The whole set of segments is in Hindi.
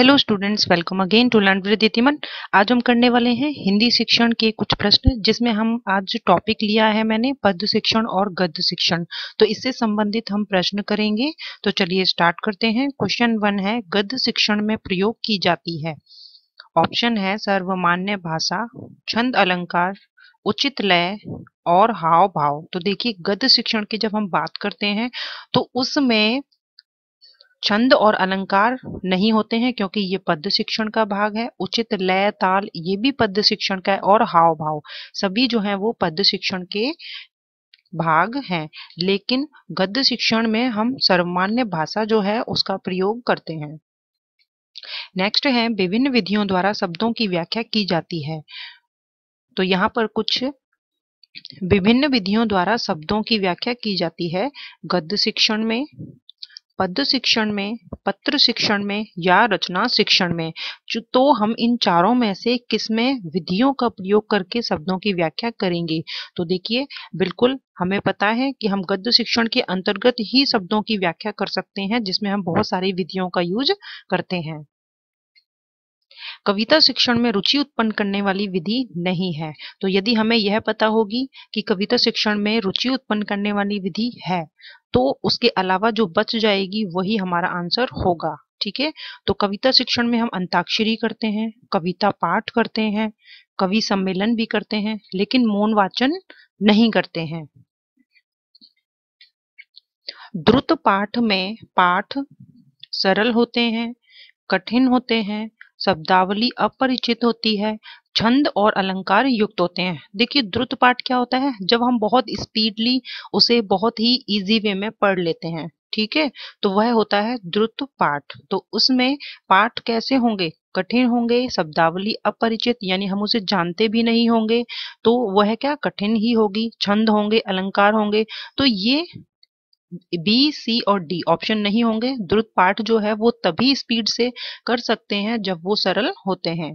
hello students welcome again to learn with आज हम करने वाले हैं हिंदी शिक्षण के कुछ प्रश्न जिसमें हम आज टॉपिक लिया है मैंने पद्य शिक्षण और गद्य शिक्षण तो इससे संबंधित हम प्रश्न करेंगे तो चलिए स्टार्ट करते हैं क्वेश्चन वन है गद्य शिक्षण में प्रयोग की जाती है ऑप्शन है सर्वमान्य भाषा छंद अलंकार उचित लय और हाव भाव तो देखिए गद्य शिक्षण की जब हम बात करते हैं तो उसमें छंद और अलंकार नहीं होते हैं क्योंकि ये पद्य शिक्षण का भाग है उचित लय ताल ये भी पद्य शिक्षण का है और हाव भाव सभी जो है वो पद्य शिक्षण के भाग हैं लेकिन गद्य शिक्षण में हम सर्वमान्य भाषा जो है उसका प्रयोग करते हैं नेक्स्ट है विभिन्न विधियों द्वारा शब्दों की व्याख्या की जाती है तो यहाँ पर कुछ विभिन्न विधियों द्वारा शब्दों की व्याख्या की जाती है गद्य शिक्षण में पद शिक्षण में पत्र शिक्षण में या रचना शिक्षण में तो हम इन चारों में से किसमें विधियों का प्रयोग करके शब्दों की व्याख्या करेंगे तो देखिए बिल्कुल हमें पता है कि हम गद्य शिक्षण के अंतर्गत ही शब्दों की व्याख्या कर सकते हैं जिसमें हम बहुत सारी विधियों का यूज करते हैं कविता शिक्षण में रुचि उत्पन्न करने वाली विधि नहीं है तो यदि हमें यह पता होगी कि कविता शिक्षण में रुचि उत्पन्न करने वाली विधि है तो उसके अलावा जो बच जाएगी वही हमारा आंसर होगा ठीक है तो कविता शिक्षण में हम अंताक्षरी करते हैं कविता पाठ करते हैं कवि सम्मेलन भी करते हैं लेकिन मौन वाचन नहीं करते हैं द्रुत पाठ में पाठ सरल होते हैं कठिन होते हैं शब्दावली अपरिचित होती है छंद और अलंकार युक्त होते हैं देखिए द्रुत पाठ क्या होता है जब हम बहुत स्पीडली उसे बहुत ही इजी वे में पढ़ लेते हैं ठीक है तो वह होता है द्रुत पाठ तो उसमें पाठ कैसे होंगे कठिन होंगे शब्दावली अपरिचित यानी हम उसे जानते भी नहीं होंगे तो वह क्या कठिन ही होगी छंद होंगे अलंकार होंगे तो ये बी सी और डी ऑप्शन नहीं होंगे द्रुत पाठ जो है वो तभी स्पीड से कर सकते हैं जब वो सरल होते हैं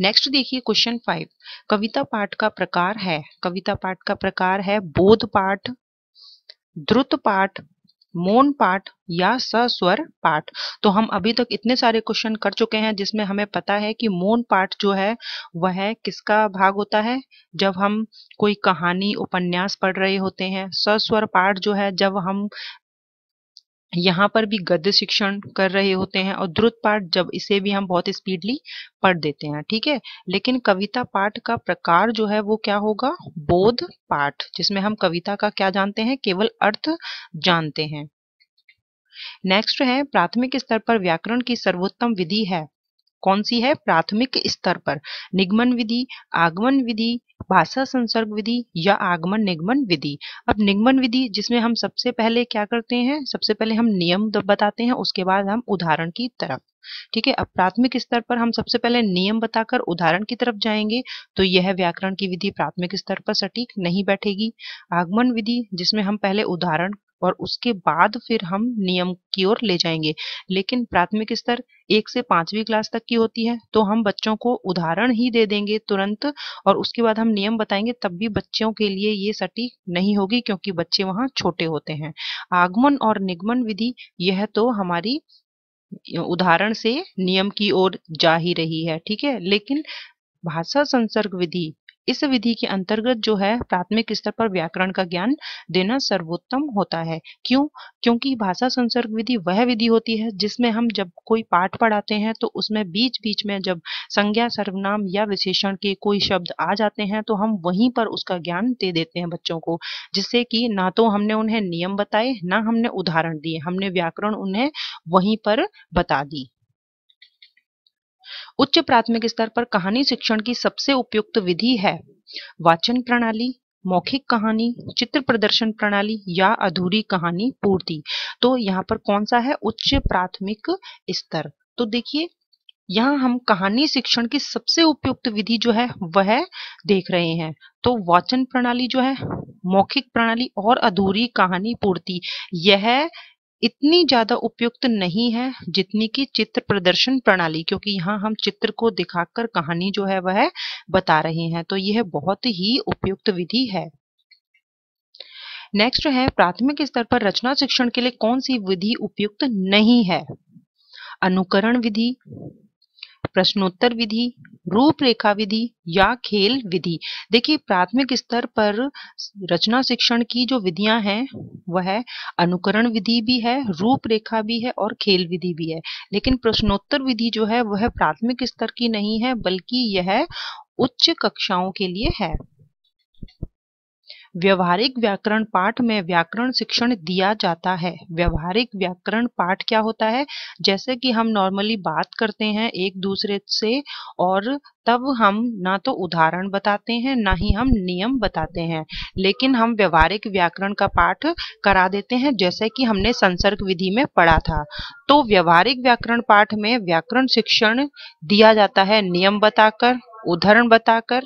नेक्स्ट देखिए क्वेश्चन फाइव कविता पाठ का प्रकार है कविता पाठ का प्रकार है बोध पाठ द्रुत पाठ मोन पाठ या सस्वर पाठ तो हम अभी तक इतने सारे क्वेश्चन कर चुके हैं जिसमें हमें पता है कि मोन पाठ जो है वह किसका भाग होता है जब हम कोई कहानी उपन्यास पढ़ रहे होते हैं सस्वर पाठ जो है जब हम यहाँ पर भी गद्य शिक्षण कर रहे होते हैं और द्रुत पाठ जब इसे भी हम बहुत स्पीडली पढ़ देते हैं ठीक है लेकिन कविता पाठ का प्रकार जो है वो क्या होगा बोध पाठ जिसमें हम कविता का क्या जानते हैं केवल अर्थ जानते हैं नेक्स्ट है प्राथमिक स्तर पर व्याकरण की सर्वोत्तम विधि है कौन सी है प्राथमिक स्तर पर निगमन विधि आगमन विधि भाषा संसर्ग विधि या आगमन निगमन विधि अब निगमन विधि जिसमें हम सबसे पहले क्या करते हैं सबसे पहले हम नियम बताते हैं उसके बाद हम उदाहरण की तरफ ठीक है अब प्राथमिक स्तर पर हम सबसे पहले नियम बताकर उदाहरण की तरफ जाएंगे तो यह व्याकरण की विधि प्राथमिक स्तर पर सटीक नहीं बैठेगी आगमन विधि जिसमें हम पहले उदाहरण और उसके बाद फिर हम नियम की ओर ले जाएंगे लेकिन प्राथमिक स्तर एक से पांचवी क्लास तक की होती है तो हम बच्चों को उदाहरण ही दे देंगे तुरंत और उसके बाद हम नियम बताएंगे तब भी बच्चों के लिए ये सटीक नहीं होगी क्योंकि बच्चे वहां छोटे होते हैं आगमन और निगमन विधि यह तो हमारी उदाहरण से नियम की ओर जा ही रही है ठीक है लेकिन भाषा संसर्ग विधि इस विधि के अंतर्गत जो है प्राथमिक स्तर पर व्याकरण का ज्ञान देना सर्वोत्तम होता है क्यों क्योंकि भाषा संसर्ग विधि वह विधि होती है जिसमें हम जब कोई पाठ पढ़ाते हैं तो उसमें बीच बीच में जब संज्ञा सर्वनाम या विशेषण के कोई शब्द आ जाते हैं तो हम वहीं पर उसका ज्ञान दे देते हैं बच्चों को जिससे कि ना तो हमने उन्हें नियम बताए ना हमने उदाहरण दिए हमने व्याकरण उन्हें वहीं पर बता दी उच्च प्राथमिक स्तर पर कहानी शिक्षण की सबसे उपयुक्त विधि है वाचन प्रणाली मौखिक कहानी चित्र प्रदर्शन प्रणाली या अधूरी कहानी पूर्ति तो यहाँ पर कौन सा है उच्च प्राथमिक स्तर तो देखिए यहाँ हम कहानी शिक्षण की सबसे उपयुक्त विधि जो है वह देख रहे हैं तो वाचन प्रणाली जो है मौखिक प्रणाली और अधूरी कहानी पूर्ति यह इतनी ज़्यादा उपयुक्त नहीं है जितनी कि चित्र प्रदर्शन प्रणाली क्योंकि यहाँ हम चित्र को दिखाकर कहानी जो है वह बता रहे हैं तो यह बहुत ही उपयुक्त विधि है नेक्स्ट है प्राथमिक स्तर पर रचना शिक्षण के लिए कौन सी विधि उपयुक्त नहीं है अनुकरण विधि प्रश्नोत्तर विधि रूपरेखा विधि या खेल विधि देखिए प्राथमिक स्तर पर रचना शिक्षण की जो विधियां हैं वह है अनुकरण विधि भी है रूपरेखा भी है और खेल विधि भी है लेकिन प्रश्नोत्तर विधि जो है वह प्राथमिक स्तर की नहीं है बल्कि यह उच्च कक्षाओं के लिए है व्यवहारिक व्याकरण पाठ में व्याकरण शिक्षण दिया जाता है व्यवहारिक व्याकरण पाठ क्या होता है जैसे कि हम नॉर्मली बात करते हैं एक दूसरे से और तब हम ना तो उदाहरण बताते हैं ना ही हम नियम बताते हैं लेकिन हम व्यवहारिक व्याकरण का पाठ करा देते हैं जैसे कि हमने संसर्ग विधि में पढ़ा था तो व्यवहारिक व्याकरण पाठ में व्याकरण शिक्षण दिया जाता है नियम बताकर उदाहरण बताकर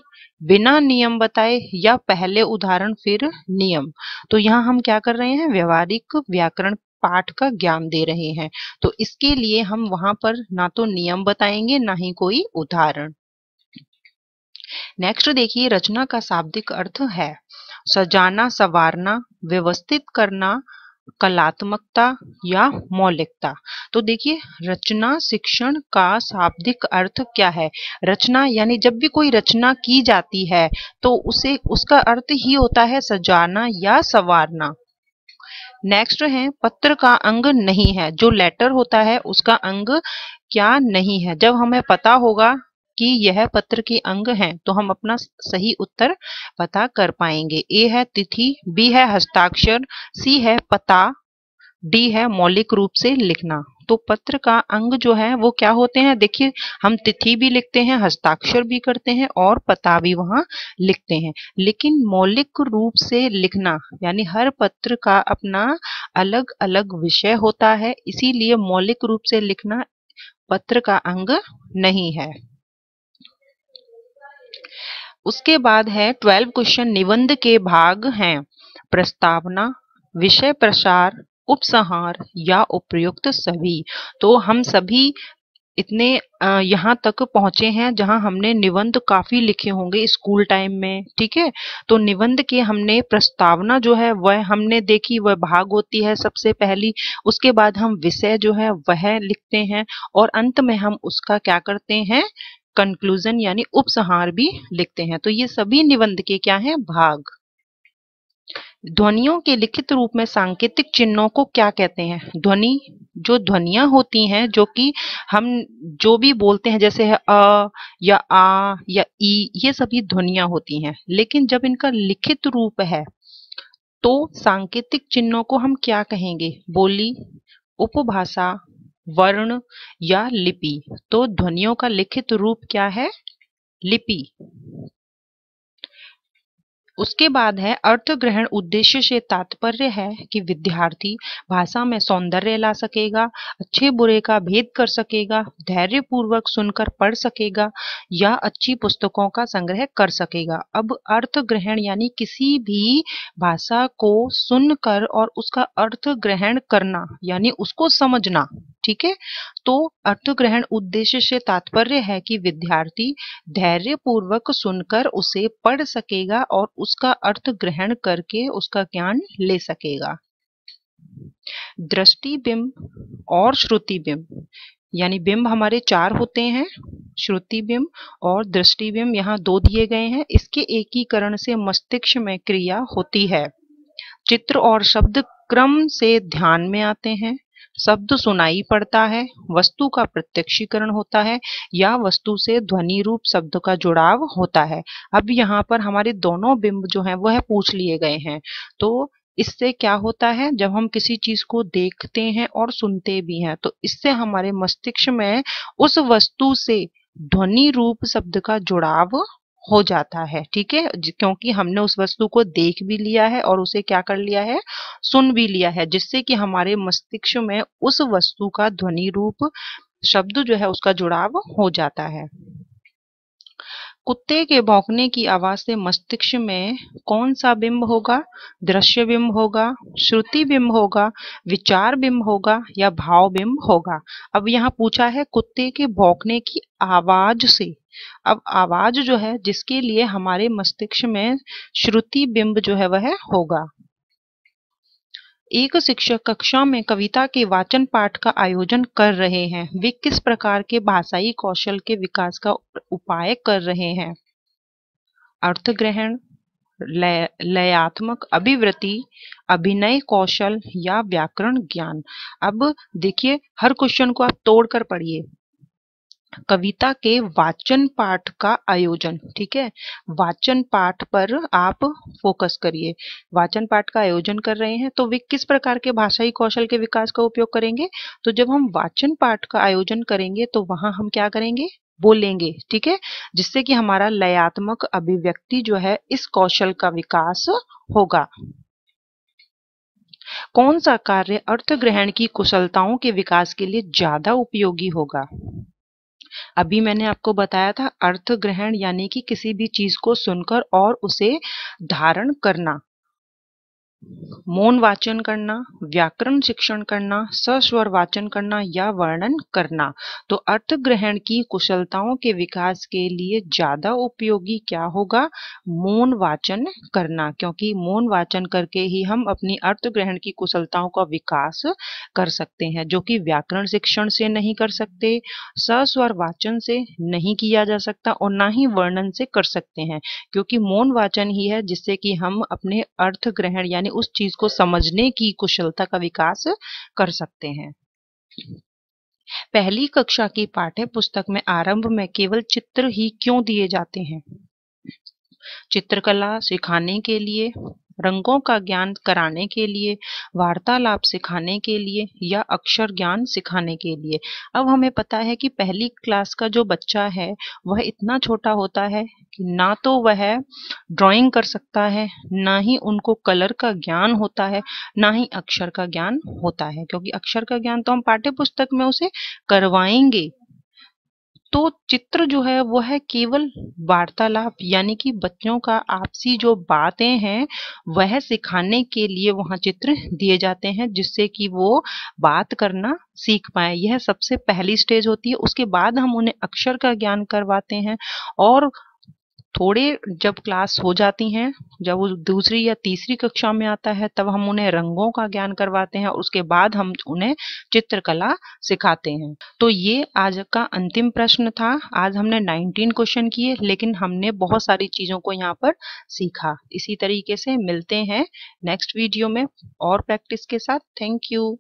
बिना नियम बताए या पहले उदाहरण फिर नियम तो यहाँ हम क्या कर रहे हैं व्यवहारिक व्याकरण पाठ का ज्ञान दे रहे हैं तो इसके लिए हम वहां पर ना तो नियम बताएंगे ना ही कोई उदाहरण नेक्स्ट देखिए रचना का शाब्दिक अर्थ है सजाना संवारना व्यवस्थित करना कलात्मकता या मौलिकता तो देखिए रचना शिक्षण का शाब्दिक अर्थ क्या है रचना यानी जब भी कोई रचना की जाती है तो उसे उसका अर्थ ही होता है सजाना या संवारना नेक्स्ट है पत्र का अंग नहीं है जो लेटर होता है उसका अंग क्या नहीं है जब हमें पता होगा कि यह पत्र के अंग हैं तो हम अपना सही उत्तर पता कर पाएंगे ए है तिथि बी है हस्ताक्षर सी है पता डी है मौलिक रूप से लिखना तो पत्र का अंग जो है वो क्या होते हैं देखिए हम तिथि भी लिखते हैं हस्ताक्षर भी करते हैं और पता भी वहां लिखते हैं लेकिन मौलिक रूप से लिखना यानी हर पत्र का अपना अलग अलग विषय होता है इसीलिए मौलिक रूप से लिखना पत्र का अंग नहीं है उसके बाद है ट्वेल्व क्वेश्चन निबंध के भाग हैं प्रस्तावना विषय प्रसार उपसंहार या उपयुक्त सभी तो हम सभी इतने यहाँ तक पहुंचे हैं जहाँ हमने निबंध काफ़ी लिखे होंगे स्कूल टाइम में ठीक है तो निबंध के हमने प्रस्तावना जो है वह हमने देखी वह भाग होती है सबसे पहली उसके बाद हम विषय जो है वह लिखते हैं और अंत में हम उसका क्या करते हैं कंक्लूजन यानी उपसंहार भी लिखते हैं तो ये सभी निबंध के क्या हैं भाग ध्वनियों के लिखित रूप में सांकेतिक चिन्हों को क्या कहते हैं ध्वनि जो ध्वनियां होती हैं जो कि हम जो भी बोलते हैं जैसे है अ या आ या ई ये सभी ध्वनियां होती हैं लेकिन जब इनका लिखित रूप है तो सांकेतिक चिन्हों को हम क्या कहेंगे बोली उपभाषा वर्ण या लिपि तो ध्वनियों का लिखित रूप क्या है लिपि उसके बाद है अर्थ ग्रहण उद्देश्य से तात्पर्य है कि विद्यार्थी भाषा में सौंदर्य ला सकेगा अच्छे बुरे का भेद कर सकेगा धैर्य पूर्वक सुनकर पढ़ सकेगा या अच्छी पुस्तकों का संग्रह कर सकेगा अब अर्थ ग्रहण यानी किसी भी भाषा को सुनकर और उसका अर्थ ग्रहण करना यानी उसको समझना ठीक है तो ग्रहण उद्देश्य से तात्पर्य है कि विद्यार्थी धैर्य पूर्वक सुनकर उसे पढ़ सकेगा और उसका अर्थ ग्रहण करके उसका ज्ञान ले सकेगा दृष्टिबिंब और श्रुति बिंब यानी बिंब हमारे चार होते हैं श्रुति बिंब और दृष्टि बिंब यहाँ दो दिए गए हैं इसके एकीकरण से मस्तिष्क में क्रिया होती है चित्र और शब्द क्रम से ध्यान में आते हैं शब्द सुनाई पड़ता है वस्तु का प्रत्यक्षीकरण होता है या वस्तु से ध्वनि रूप शब्द का जुड़ाव होता है अब यहाँ पर हमारे दोनों बिंब जो हैं वह है पूछ लिए गए हैं तो इससे क्या होता है जब हम किसी चीज को देखते हैं और सुनते भी हैं तो इससे हमारे मस्तिष्क में उस वस्तु से ध्वनि रूप शब्द का जुड़ाव हो जाता है ठीक है क्योंकि हमने उस वस्तु को देख भी लिया है और उसे क्या कर लिया है सुन भी लिया है जिससे कि हमारे मस्तिष्क में उस वस्तु का ध्वनि रूप शब्द जो है उसका जुड़ाव हो जाता है कुत्ते के भौंकने की आवाज से मस्तिष्क में कौन सा बिंब होगा दृश्य बिंब होगा श्रुति बिंब होगा विचार बिंब होगा या भाव बिंब होगा अब यहाँ पूछा है कुत्ते के भौंकने की आवाज से अब आवाज जो है जिसके लिए हमारे मस्तिष्क में श्रुति बिंब जो है वह होगा एक शिक्षक कक्षा में कविता के वाचन पाठ का आयोजन कर रहे हैं वे किस प्रकार के भाषाई कौशल के विकास का उपाय कर रहे हैं अर्थ ग्रहण लयात्मक अभिवृत्ति अभिनय कौशल या व्याकरण ज्ञान अब देखिए हर क्वेश्चन को आप तोड़कर पढ़िए कविता के वाचन पाठ का आयोजन ठीक है वाचन पाठ पर आप फोकस करिए वाचन पाठ का आयोजन कर रहे हैं तो वे किस प्रकार के भाषाई कौशल के विकास का उपयोग करेंगे तो जब हम वाचन पाठ का आयोजन करेंगे तो वहां हम क्या करेंगे बोलेंगे ठीक है जिससे कि हमारा लयात्मक अभिव्यक्ति जो है इस कौशल का विकास होगा कौन सा कार्य अर्थ ग्रहण की कुशलताओं के विकास के लिए ज्यादा उपयोगी होगा अभी मैंने आपको बताया था अर्थ ग्रहण यानी कि किसी भी चीज को सुनकर और उसे धारण करना मौन वाचन करना व्याकरण शिक्षण करना सस्वर वाचन करना या वर्णन करना तो अर्थ ग्रहण की कुशलताओं के विकास के लिए ज्यादा उपयोगी क्या होगा मौन वाचन करना क्योंकि मौन वाचन करके ही हम अपनी अर्थ ग्रहण की कुशलताओं का विकास कर सकते हैं जो कि व्याकरण शिक्षण से नहीं कर सकते सस्वर वाचन से नहीं किया जा सकता और ना ही वर्णन से कर सकते हैं क्योंकि मौन वाचन ही है जिससे कि हम अपने अर्थ ग्रहण यानी उस चीज को समझने की कुशलता का विकास कर सकते हैं पहली कक्षा की पाठ्य पुस्तक में आरंभ में केवल चित्र ही क्यों दिए जाते हैं चित्रकला सिखाने के लिए रंगों का ज्ञान कराने के लिए वार्तालाप सिखाने के लिए या अक्षर ज्ञान सिखाने के लिए अब हमें पता है कि पहली क्लास का जो बच्चा है वह इतना छोटा होता है कि ना तो वह ड्राइंग कर सकता है ना ही उनको कलर का ज्ञान होता है ना ही अक्षर का ज्ञान होता है क्योंकि अक्षर का ज्ञान तो हम पाठ्य पुस्तक में उसे करवाएंगे तो चित्र जो है वो है केवल वार्तालाप यानी कि बच्चों का आपसी जो बातें हैं वह सिखाने के लिए वहाँ चित्र दिए जाते हैं जिससे कि वो बात करना सीख पाए यह सबसे पहली स्टेज होती है उसके बाद हम उन्हें अक्षर का ज्ञान करवाते हैं और थोड़े जब क्लास हो जाती हैं जब वो दूसरी या तीसरी कक्षा में आता है तब हम उन्हें रंगों का ज्ञान करवाते हैं और उसके बाद हम उन्हें चित्रकला सिखाते हैं तो ये आज का अंतिम प्रश्न था आज हमने 19 क्वेश्चन किए लेकिन हमने बहुत सारी चीज़ों को यहाँ पर सीखा इसी तरीके से मिलते हैं नेक्स्ट वीडियो में और प्रैक्टिस के साथ थैंक यू